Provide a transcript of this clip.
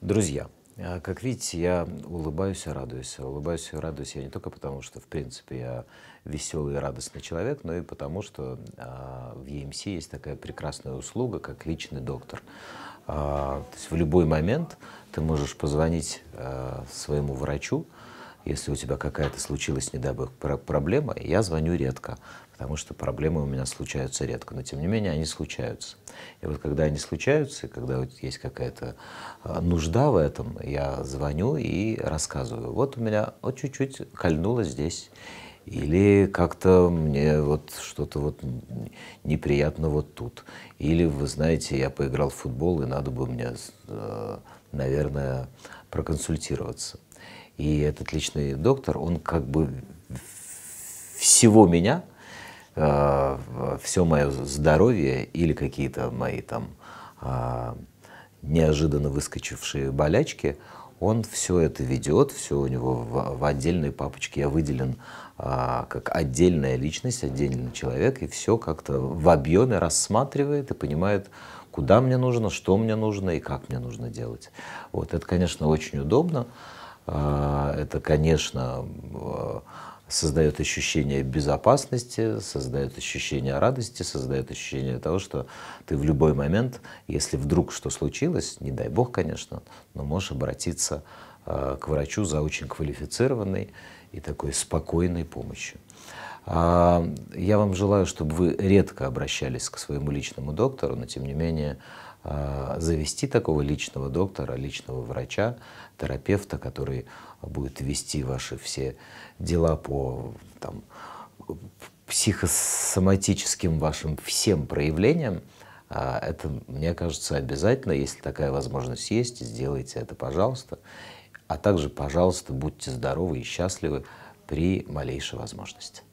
Друзья, а, как видите, я улыбаюсь и радуюсь. Улыбаюсь и радуюсь я не только потому, что, в принципе, я веселый и радостный человек, но и потому, что а, в ЕМС есть такая прекрасная услуга, как личный доктор. А, то есть в любой момент ты можешь позвонить своему врачу, если у тебя какая-то случилась, не дай бог, проблема, я звоню редко, потому что проблемы у меня случаются редко, но тем не менее они случаются. И вот когда они случаются, и когда вот есть какая-то а, нужда в этом, я звоню и рассказываю. Вот у меня вот чуть-чуть кольнуло здесь, или как-то мне вот что-то вот неприятно вот тут, или, вы знаете, я поиграл в футбол, и надо бы мне, э, наверное, проконсультироваться. И этот личный доктор, он как бы всего меня Э, все мое здоровье или какие-то мои там а, неожиданно выскочившие болячки, он все это ведет, все у него в, в отдельной папочке. Я выделен а, как отдельная личность, отдельный человек, и все как-то в объеме рассматривает и понимает, куда мне нужно, что мне нужно и как мне нужно делать. Вот это, конечно, очень удобно. А, это, конечно, э, создает ощущение безопасности, создает ощущение радости, создает ощущение того, что ты в любой момент, если вдруг что случилось, не дай бог, конечно, но можешь обратиться э, к врачу за очень квалифицированной и такой спокойной помощью. А, я вам желаю, чтобы вы редко обращались к своему личному доктору, но тем не менее а, завести такого личного доктора, личного врача, терапевта, который будет вести ваши все дела по там, психосоматическим вашим всем проявлениям, а, это, мне кажется, обязательно. Если такая возможность есть, сделайте это, пожалуйста. А также, пожалуйста, будьте здоровы и счастливы при малейшей возможности.